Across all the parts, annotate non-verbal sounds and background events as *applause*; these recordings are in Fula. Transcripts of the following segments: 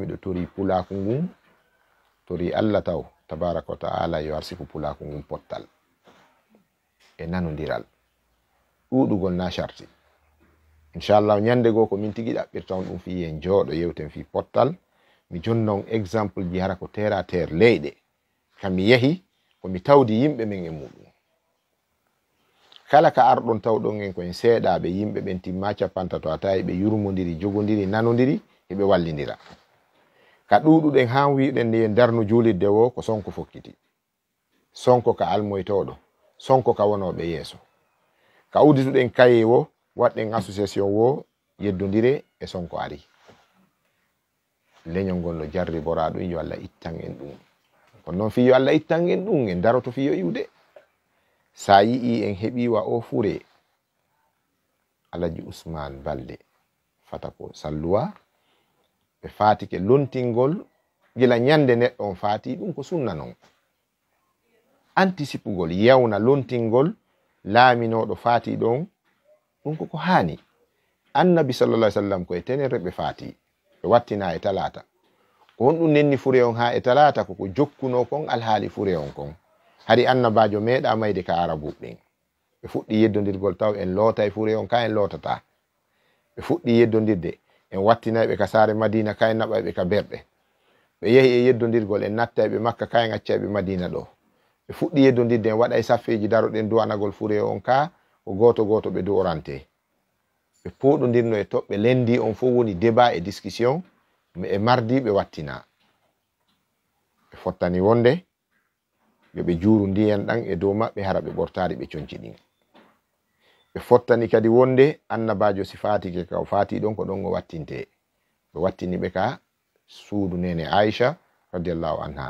miɗo tori pulaku ngun tori allah taw tabaraka wa ta'ala yo arsiku pulaku ngun pottal e nanodiral ɗuɗugol na sharti inchallah ñande goo ko min tigi ɗaɓɓirta on ɗum fi en jooɗo yewten fi pottal mi jonnon exemple ji hara ko terre a terre leyɗe kam mi yehi komi tawdi yimɓe men e muɗum kala ka arɗon tawɗon en koyen seeɗaɓe yimɓe ɓen timma capanta to a tawi ɓe yurmodiri jogodiri nanodiri heɓe wallidira ka ɗuɗuɗen han wiɗen ni en darnu julidde wo ko sonko fokkiti sonko ka almoytoɗo sonko ka wonoɓe yeeso ka udituɗen kaye wo waɗɗen association wo yeddodire e sonko ari leñol ngollo jarri bora ɗum yo allah ittan en ɗum kono noon fiyo allah ittan en ɗum en daroto fiyo iwde sa yi'i en heeɓiwa o fure alaji ousmane balde fata ko salluwa ɓe fatike lontingol gila nyande neɗɗo on fati ɗum ko sunna non anticipugol yewna lontingol laaminoɗo fati ɗon ɗum koko hani annabi sallallah sallam ko e tenere ɓe fati ɓe wattina e talata ko honɗum nenni fure on ha e talata koko jokkuno kon alhaali fure on kon hari annabajo meeɗa mayde ka arabuɓɓen ɓe fuɗɗi yeddodirgol taw en loota e fure on ka en lootata ɓe fuɗɗi yeddodirde en wattinayɓe ka saare madina ka en naɓayɓe ka berɗe ɓe yehi e yeddodirgol en nattayɓe makka ka en accayɓe madina ɗo ɓe fuɗɗi yeddodirde en waɗa e saffeji daroɗen du'anagol fure on ka ko goto goto ɓe du'orante ɓe poɗodirno e toɓɓe lendi on fo woni débat e discussion e mardi ɓe wattina ɓe fottani wonde yoɓe juuru ndiyan ɗan e dow maɓɓe hara ɓe ɓortari ɓe coñci ɗin ɓe fottani kadi wonde annabajo si fatike ka o fati ɗon ko ɗon o wattinte ɓe wattini ɓe ka suudu nene aisha radiallahu anha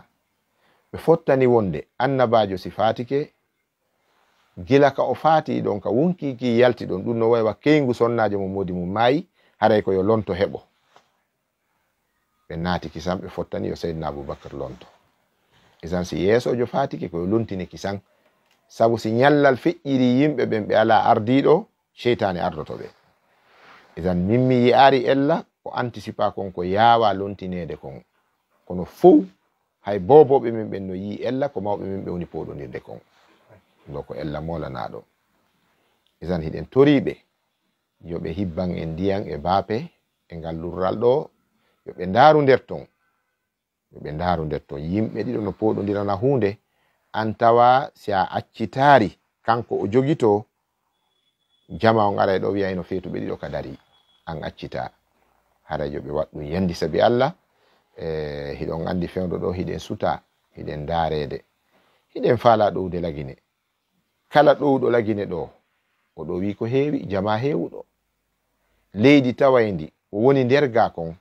ɓe fottani wonde annabajo si fatike gila ka o fati ɗon ka wunkiki yalti ɗon ɗum no waywa keygu sonnajo mo modi mum mayi haray koyo lonto heɓo ɓe naati kisan ɓe fottani yo seydna aboubacar lonto esan si yeesojo fatike koyo lontini kisan sabu si nyallal feƴƴiri yimɓe ɓen ɓe ala ardiɗo cheytani ardoto ɓe isan mimmi yi'ari ella o anticipa kon ko yawa lontinede kon kono fow hay boboɓe min ɓen no yi ella ko mawɓe min ɓe woni poɗodirde kon ɗo ko ella molanaɗo isan hiɗen toriɓe yoɓe hibban en ndiyan e baape e ngal lurral ɗo yoɓe ndaaru nder ton yoɓe ndaaru nder ton yimɓe ɗiɗo no poɗodirana hunde an tawa si a accitaari kanko o jogi to jama on aray ɗo wiyayno feetu ɓe ɗiɗo ka dari an accita harayo ɓe waɗɗum yandi sabi allah e hiɗon anndi fewdo ɗo hiɗen suta hiɗen daarede hiɗen faala ɗowde lagine kala ɗowɗo lagine ɗo oɗo wi ko heewi jama heewuɗo leydi tawayndi o woni nder ga kon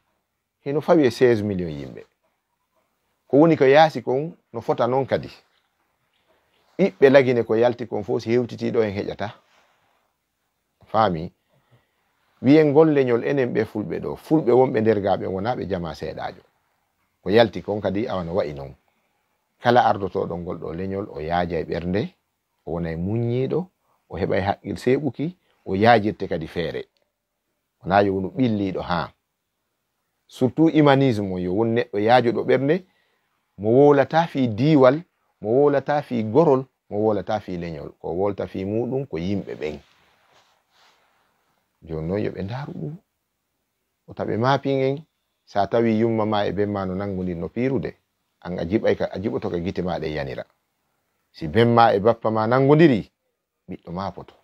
heno fawi e 16 million yimɓe ko woni ko yaasi kon no fota noon kadi ɓiɓɓe lagine ko yalti kon fo hewtitiɗo en heƴata faami wiyen golle ñol enen ɓe fulɓe ɗo fulɓe wonɓe nder gaɓe wona ɓe jama seeɗajo ko yalti kon kadi awa no wa'i noon kala ardotoɗon gol ɗo leñol o yaajay e ɓernde o wonay e muññiɗo o heɓay haqqil seeɓuki o yaajirte kadi feere wona yo wonu ɓilliɗo ha surtout humanisme o yo won neɗɗo yaajuɗo ɓernde mo wowlata fi diwal mo wolata fi gorol mo wolata fi leñol ko wolta fi muɗum ko yimɓe ɓen joni noon yoɓe ndaru ɗum o taɓe mapingen sa tawi yumma ma e bemma no nangodir no pirude an aa jiɓoto ka gite maɗe yanira si bemma e bappa ma nangodiri ɓiɗɗo mapoto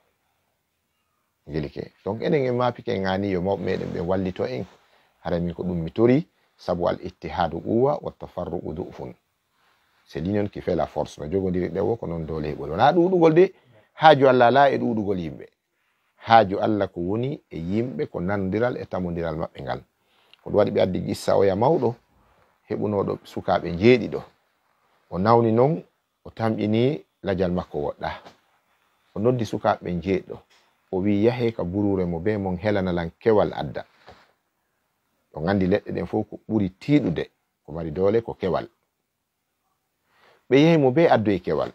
gilike donc enen en mapike gani yo mawɓe meɗen ɓe wallito en haramin ko ɗum mi tori sabu al ittihadu uwa wa tafarru'u du'fun du se ɗi noon ki fait la force no jogodiri ɗe wo ko noon dole heɓoli wona ɗuɗugol de haaju allah la e ɗuɗugol yimɓe haaju allah ko woni e yimɓe ko nandiral e tamodiral maɓɓe ngal ko ɗum waɗi ɓe addi gissa oya mawɗo heɓunoɗo sukaɓe jeeɗi ɗo o nawni noon o tamƴini lajal makko woɗɗa o noddi sukaɓe jeeɗiɗo o wi yahe ka burure mo be mon helanalan kewal adda ɗo gandi leɗɗe ɗen fof ko ɓuri tiɗude ko mari doole ko kewal ɓe yehi mo be addoye kewal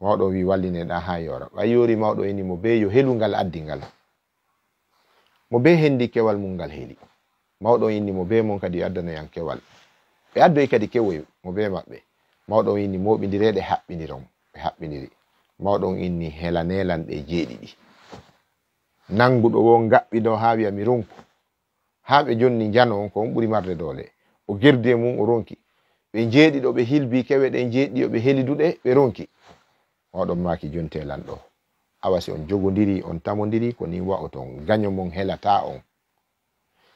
mawɗo wi wallineɗa ha yora a yori mawɗo eni mo be yo helungal addingal mo be hendi kewal mum ngal heli mawɗo inni mo be mon kadi yo addanayan kewal ɓe addoye kadi kewoy mo be maɓɓe mawɗo inni moɓidireɗe haɓɓiniron ɓe haɓɓiniri mawɗo inni helanelan ɓe jeeɗiɗi nanguɗo wo gaɓɓi ɗo ha wiya mi runku ha ɓe jonni jano on ko on ɓuri marde dole o girdi e mum o ronki ɓe jeeɗi ɗo ɓe hilbi kewe ɗe jeeɗi yo ɓe heli duɗe ɓe ronki oɗon maaki jonte lanɗo awa si on jogodiri on tamodiri ko ni wa oton gaño mon helata on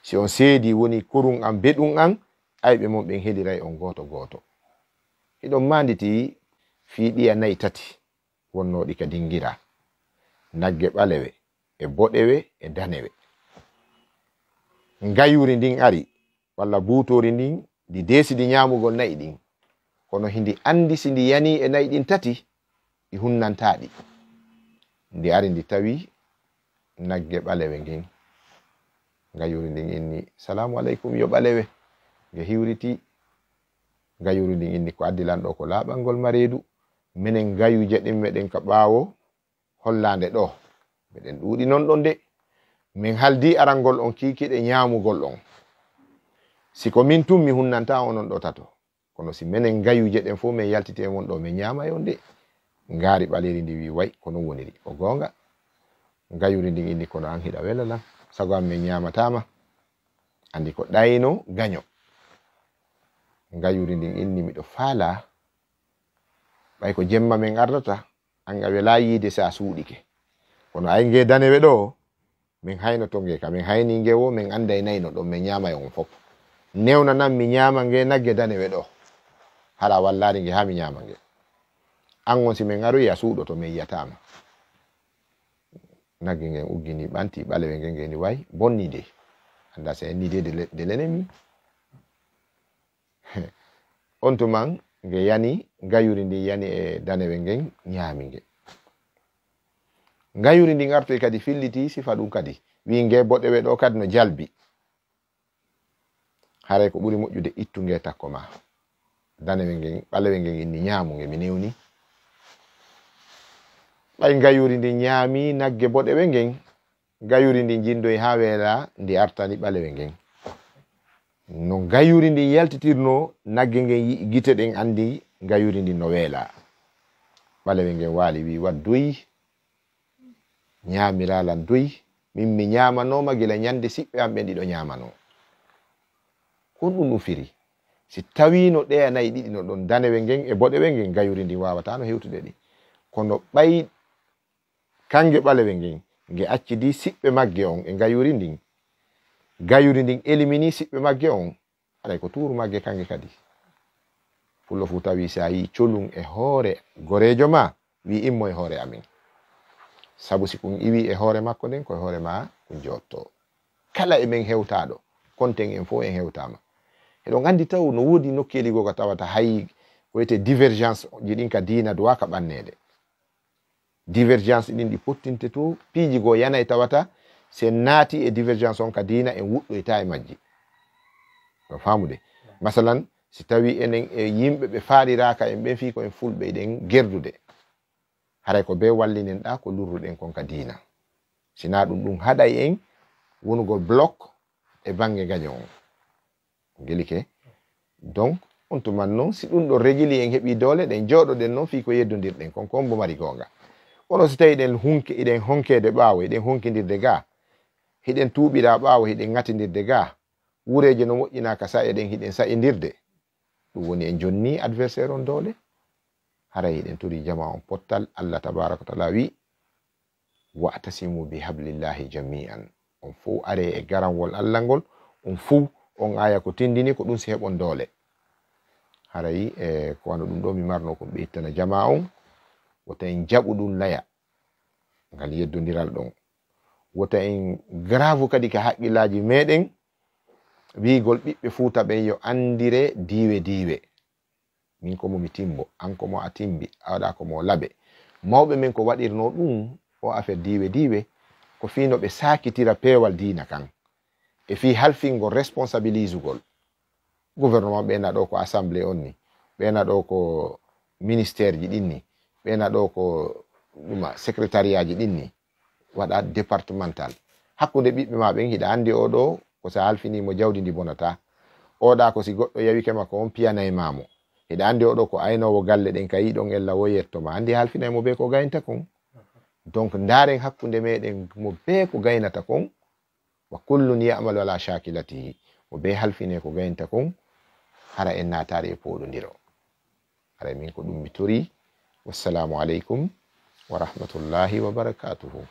si on seedi woni kurum an beɗum an ayɓe mon ɓen heliray on goto goto iɗon manditi fiɗiya nayi tati wonnoɗi ka dingira nagge ɓalewe e boɗewe e danewe ngayuri ndin ari walla butori ndin ɗi deesi ɗi nyaamugol nayi ɗin kono hindi anndi si ndi yani e nayi ɗin tati ɗi hunnantaa ɗi ndi ari ndi tawi nagge ɓalewe ngin ngayuri ndin inni salamu aleykum yo ɓalewe nge hiwriti ngayuri ndin inni ko addilanɗo ko laaɓalngol mareedu minen ngayuje ɗin meɗen ka ɓaawo hollaande ɗo meɗen ɗuuɗi non ɗon de min haldi arangol on kiikiɗe nyaamugol on siko min tum mi hunnanta onon ɗo tato kono si minen gayuje ɗen fo min yaltiti e wonɗo min ñama yo nde ngaari ɓaleri ndi wi way ko non woniri o gonga gayuri ndin indi kono an hiɗa welo lan sago an min ñamatama andi ko ɗayno gaño gayuri ndin inni miɗo faala ɓay ko jemma min ardata anga wela yiide sa suuɗike kono ay ge daneweɗo min hayno to ge ka min hayni ge wo min anda e nayno ɗon min ñama e on foppo newna nan mi ñaama nge nagge dane we ɗo haɗa wallari nge ha mi ñaama nge angon si min aroyi a suuɗo to min yiyatama nagge ngen uggini ɓanti ɓalewe nge ngeni wayi bonni de anda se enni de de lenemi *laughs* on tuman nge yani ngayuri ndi yani e danewe ngen ñaami nge ngayuri ndi ngartoy kadi filliti sifa ɗum kadi wi nge boɗɗe we ɗo kadi no jalbi haray e ko ɓuri moƴƴude ittunge e takko ma danewel ngel ɓalewel ngel inni ñaamuge mi newni ɓay gayuri ndi ñaami nagge boɗewe ngen gayuri ndi jindoy e ha weela ndi artani ɓalewe ngen no gayuri ndin yaltitirno nagge ngen gite ɗen andi gayuri ndin no weela ɓalewe ngen waali wi wa doyi ñaamiralan doyi min mi ñaamanoma gila ñande siɓɓe am ɓe ndiɗo ñaamano kon ɗum nufiri si tawino ɗeyanayi ɗiɗi no ɗon danewel ngen e boɗewel ngen gayuri ndi wawata no hewtude ɗi kono ɓay kanngue ɓalewel ngen nge acci di siɓɓe magge on e gayuri ndin gayuri ndin elimini siɓɓe magge on aɗay ko tuuru magge kanngue kadi fullo fu tawi sa yi colum e hoore gorejo ma wi immo e hoore amin sabu si ɗum iwi e hoore makko nden koye hoore ma ɗum jotto kala emin hewtaɗo konten en fo en hewtama eɗo gandi taw no woodi nokkeli goka tawata hay ko wiyete divergence ji ɗin ka dina duwaka ɓannede divergence ɗin ɗi pottinte to piiji goo yanay tawata se naati e divergence on ka dina en wuɗɗoyta e majji o famude masalan si tawi enen e yimɓe ɓe faaɗiraka en ɓen fii ko en fulɓe ɗen gerdude haray ko be wallinen ɗa ko lurruɗen kon ka dina sina ɗum ɗum haɗay en wonugol bloc e bangge gaño on gelike donc on tuman noon si ɗum ɗo regili en heeɓi doole ɗen jooɗoɗen noon fii ko yeddodirɗen kon kon bomari goonga kono so tawi ɗen hunke iɗen honkeede ɓaawo iɗen honkidirde ga hiɗen tuuɓira ɓaawo hiɗen ngatidirde ga wureeji no moƴƴinaaka sa eɗen hiɗen sa'idirde ɗum woni en jonni adversaire on doole haray hiɗen turi jama on pottal allah tabaraka wa taala wii wa'tasimu bi hablillahi jamian on fo are e garanngol allah ngol on fou on aya ko tindini ko ɗum si heɓon doole harayi e ko wano ɗum ɗo mi marno ko ɓe ittana jama on wota en jaɓu ɗum laya ngal yeddodiral ɗon wota en grave kadi ka haqqillaji meɗen wigol ɓiɓɓe fuuta ɓen yo andire diwe diwe min ko momi timbo an ko mo a timbi a waɗa ko mo laɓe mawɓe men ko waɗirno ɗum o affaire diwe diwe ko fino ɓe sakitira pewal dina kan e fi halfingol responsabilise gol gouvernement ɓeena ɗo ko assemblé on ni ɓeena ɗo ko ministére ji ɗinni ɓeena ɗo ko ɗuma secrétariat ji ɗinni waɗa départemental hakkude ɓiɓɓe ma ɓen hiɗa andi oɗo ko sa halfinimo jawdi ndi bonata oɗa ko si goɗɗo yawi kema ko on piyanay mamo hiɗa andi oɗo ko aynowo galle ɗen ka yiɗon ella wo yettoma andi halfinaymo be ko gaynta kon donc ndaren hakkude meɗen mo be ko gaynata kon wa kullun yamal wala shakilatihi o be halfine ko gayinta kon hara en natare e poɗodiro ara min ko ɗum mi tori wassalamu aleykum wa rahmatullahi wa barakatuhu